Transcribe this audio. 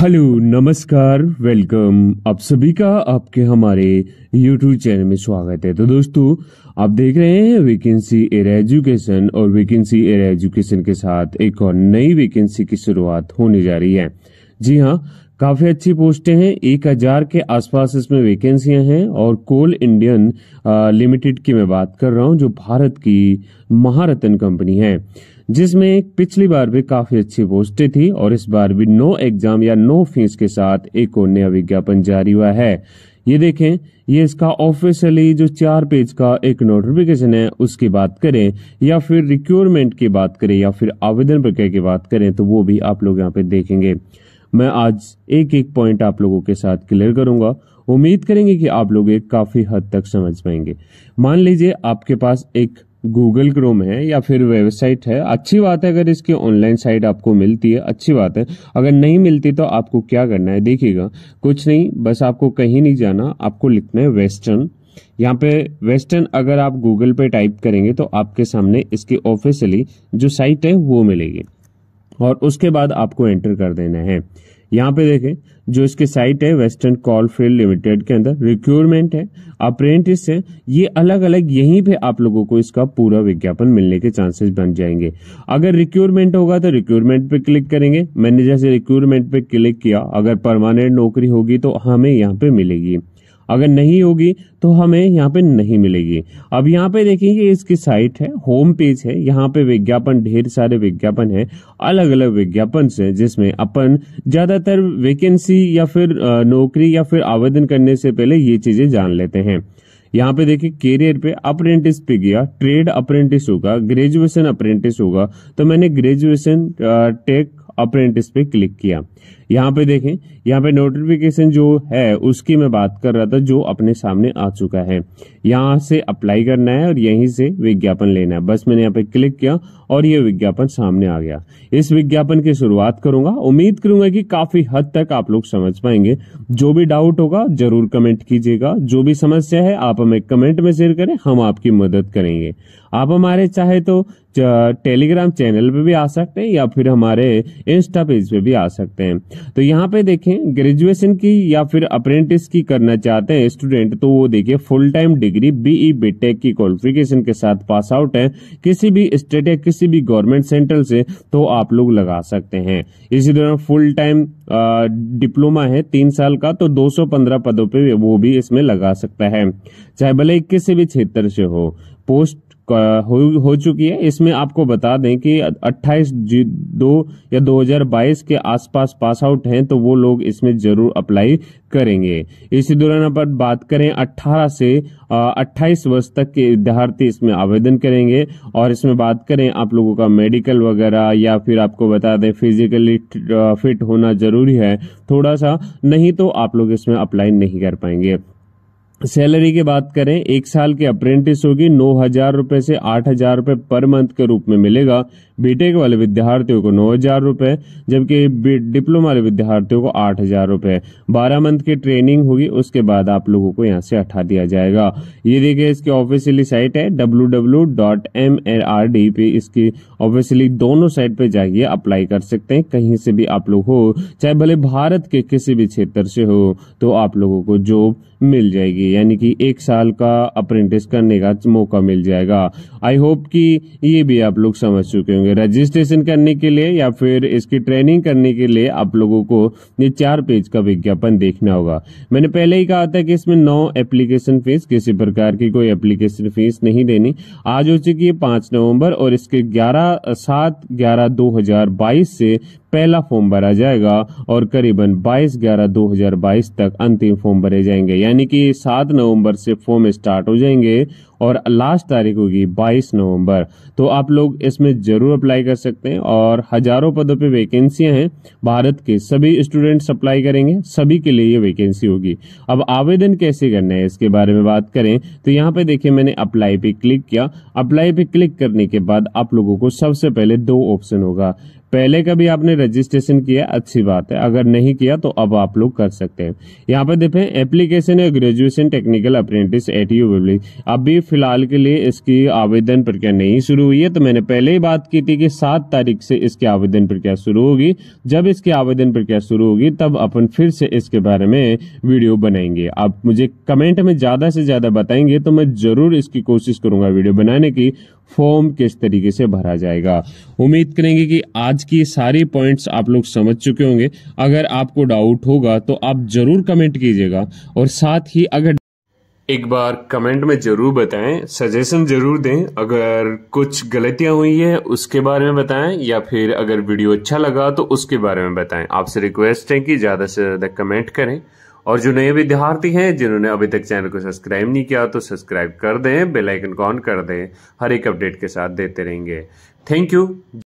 hello नमस्कार welcome आप सभी का आपके हमारे यूट्यूब चैनल में स्वागत है तो दोस्तों आप देख रहे हैं वैकेंसी एयर एजुकेशन और वैकेंसी एयर एजुकेशन के साथ एक और नई वैकेंसी की शुरुआत होने जा रही है जी हाँ काफी अच्छी पोस्टें हैं एक हजार के आसपास इसमें वैकेंसियां हैं और कोल इंडियन लिमिटेड की मैं बात कर रहा हूं जो भारत की महारत्न कंपनी है जिसमें पिछली बार भी काफी अच्छी पोस्टें थी और इस बार भी नो एग्जाम या नो फीस के साथ एक और नया विज्ञापन जारी हुआ है ये देखें ये इसका ऑफिशियली जो चार पेज का एक नोटिफिकेशन है उसकी बात करें या फिर रिक्योरमेंट की बात करें या फिर आवेदन प्रक्रिया की बात करें तो वो भी आप लोग यहाँ पे देखेंगे मैं आज एक एक पॉइंट आप लोगों के साथ क्लियर करूंगा उम्मीद करेंगे कि आप लोग एक काफी हद तक समझ पाएंगे मान लीजिए आपके पास एक गूगल क्रोम है या फिर वेबसाइट है अच्छी बात है अगर इसकी ऑनलाइन साइट आपको मिलती है अच्छी बात है अगर नहीं मिलती तो आपको क्या करना है देखिएगा कुछ नहीं बस आपको कहीं नहीं जाना आपको लिखना है वेस्टर्न यहाँ पे वेस्टर्न अगर आप गूगल पे टाइप करेंगे तो आपके सामने इसकी ऑफिशियली जो साइट है वो मिलेगी और उसके बाद आपको एंटर कर देना है यहाँ पे देखें जो इसके साइट है वेस्टर्न कॉल फील्ड लिमिटेड के अंदर रिक्यूरमेंट है अप्रेंटिस है ये अलग अलग यहीं पे आप लोगों को इसका पूरा विज्ञापन मिलने के चांसेस बन जाएंगे अगर रिक्यूरमेंट होगा तो रिक्यूरमेंट पे क्लिक करेंगे मैंने जैसे रिक्यूरमेंट पे क्लिक किया अगर परमानेंट नौकरी होगी तो हमें यहाँ पे मिलेगी अगर नहीं होगी तो हमें यहाँ पे नहीं मिलेगी अब यहाँ पे देखेंगे ये इसकी साइट है होम पेज है यहाँ पे विज्ञापन ढेर सारे विज्ञापन है अलग अलग विज्ञापन से जिसमें अपन ज्यादातर वैकेंसी या फिर नौकरी या फिर आवेदन करने से पहले ये चीजें जान लेते हैं यहाँ पे देखिए कैरियर पे अप्रेंटिस पे गया ट्रेड अप्रेंटिस होगा ग्रेजुएशन अप्रेंटिस होगा तो मैंने ग्रेजुएशन टेक अप्रेंटिस पे क्लिक किया यहाँ पे देखें यहाँ पे नोटिफिकेशन जो है उसकी मैं बात कर रहा था जो अपने सामने आ चुका है यहाँ से अप्लाई करना है और यहीं से विज्ञापन लेना है बस मैंने यहाँ पे क्लिक किया और ये विज्ञापन सामने आ गया इस विज्ञापन की शुरुआत करूंगा उम्मीद करूंगा कि काफी हद तक आप लोग समझ पाएंगे जो भी डाउट होगा जरूर कमेंट कीजिएगा जो भी समस्या है आप हमें कमेंट में शेयर करें हम आपकी मदद करेंगे आप हमारे चाहे तो टेलीग्राम चैनल पे भी आ सकते हैं या फिर हमारे इंस्टा पेज पे भी आ सकते हैं हैं तो यहाँ पे देखें ग्रेजुएशन की या फिर अप्रेंटिस की करना चाहते हैं स्टूडेंट तो वो देखिए full time degree BE BTech की क्वालिफिकेशन के साथ पास आउट है किसी भी स्टेट या किसी भी गवर्नमेंट सेंटर से तो आप लोग लगा सकते हैं इसी दौरान फुल टाइम डिप्लोमा है तीन साल का तो दो पदों पर वो भी इसमें लगा सकता है चाहे भले किसी भी क्षेत्र से हो पोस्ट हो, हो चुकी है इसमें आपको बता दें कि 28 दो या 2022 के आसपास पास आउट हैं तो वो लोग इसमें जरूर अप्लाई करेंगे इसी दौरान अपन बात करें 18 से 28 वर्ष तक के विद्यार्थी इसमें आवेदन करेंगे और इसमें बात करें आप लोगों का मेडिकल वगैरह या फिर आपको बता दें फिजिकली फिट होना जरूरी है थोड़ा सा नहीं तो आप लोग इसमें अप्लाई नहीं कर पाएंगे सैलरी की बात करें एक साल की अप्रेंटिस होगी नौ हजार रूपए से आठ हजार रूपए पर मंथ के रूप में मिलेगा बीटेक वाले विद्यार्थियों को नौ हजार रूपए जबकि डिप्लोमा वाले विद्यार्थियों को आठ हजार रूपए बारह मंथ की ट्रेनिंग होगी उसके बाद आप लोगों को यहां से हटा दिया जाएगा ये देखिए इसकी ऑफिशियली साइट है डब्ल्यू डब्ल्यू डॉट एम पे इसकी ऑफिशियली दोनों साइट पे जाइए अप्लाई कर सकते हैं कहीं से भी आप लोग हो चाहे भले भारत के किसी भी क्षेत्र से हो तो आप लोगों को जॉब मिल जाएगी यानी कि एक साल का अप्रेंटिस करने का मौका मिल जाएगा आई होप कि ये भी आप लोग समझ चुके होंगे रजिस्ट्रेशन करने के लिए या फिर इसकी ट्रेनिंग करने के लिए आप लोगों को ये चार पेज का विज्ञापन देखना होगा मैंने पहले ही कहा था कि इसमें नौ एप्लीकेशन फीस किसी प्रकार की कोई एप्लीकेशन फीस नहीं देनी आज हो चुकी है पांच नवम्बर और इसके ग्यारह सात ग्यारह दो हजार बाईस से पहला फॉर्म भरा जाएगा और करीबन 22 ग्यारह 2022 तक अंतिम फॉर्म भरे जाएंगे यानी कि 7 नवंबर से फॉर्म स्टार्ट हो जाएंगे और लास्ट तारीख होगी 22 नवंबर तो आप लोग इसमें जरूर अप्लाई कर सकते हैं और हजारों पदों पे वैकेंसियां हैं भारत के सभी स्टूडेंट्स अप्लाई करेंगे सभी के लिए ये वैकेंसी होगी अब आवेदन कैसे करना है इसके बारे में बात करें तो यहाँ पे देखिए मैंने अप्लाई पे क्लिक किया अप्लाई पे क्लिक करने के बाद आप लोगों को सबसे पहले दो ऑप्शन होगा पहले कभी आपने रजिस्ट्रेशन किया अच्छी बात है अगर नहीं किया तो अब आप लोग कर सकते हैं यहाँ पर देखें एप्लीकेशन या ग्रेजुएशन टेक्निकल अप्रेंटिस एट यू बिब्लिक अभी फिलहाल के लिए इसकी आवेदन प्रक्रिया नहीं शुरू हुई है तो मैंने पहले ही बात की थी कि सात तारीख से इसकी आवेदन प्रक्रिया शुरू होगी जब इसकी आवेदन प्रक्रिया शुरू होगी तब अपन फिर से इसके बारे में वीडियो बनाएंगे आप मुझे कमेंट में ज़्यादा से ज़्यादा बताएंगे तो मैं ज़रूर इसकी कोशिश करूंगा वीडियो बनाने की फॉर्म किस तरीके से भरा जाएगा उम्मीद करेंगे कि आज की सारी पॉइंट्स आप लोग समझ चुके होंगे अगर आपको डाउट होगा तो आप जरूर कमेंट कीजिएगा और साथ ही अगर एक बार कमेंट में ज़रूर बताएं सजेशन ज़रूर दें अगर कुछ गलतियां हुई है उसके बारे में बताएं या फिर अगर वीडियो अच्छा लगा तो उसके बारे में बताएं आपसे रिक्वेस्ट है कि ज़्यादा से ज़्यादा कमेंट करें और जो नए विद्यार्थी हैं जिन्होंने अभी तक चैनल को सब्सक्राइब नहीं किया तो सब्सक्राइब कर दें बेल आइकन को ऑन कर दें हर एक अपडेट के साथ देते रहेंगे थैंक यू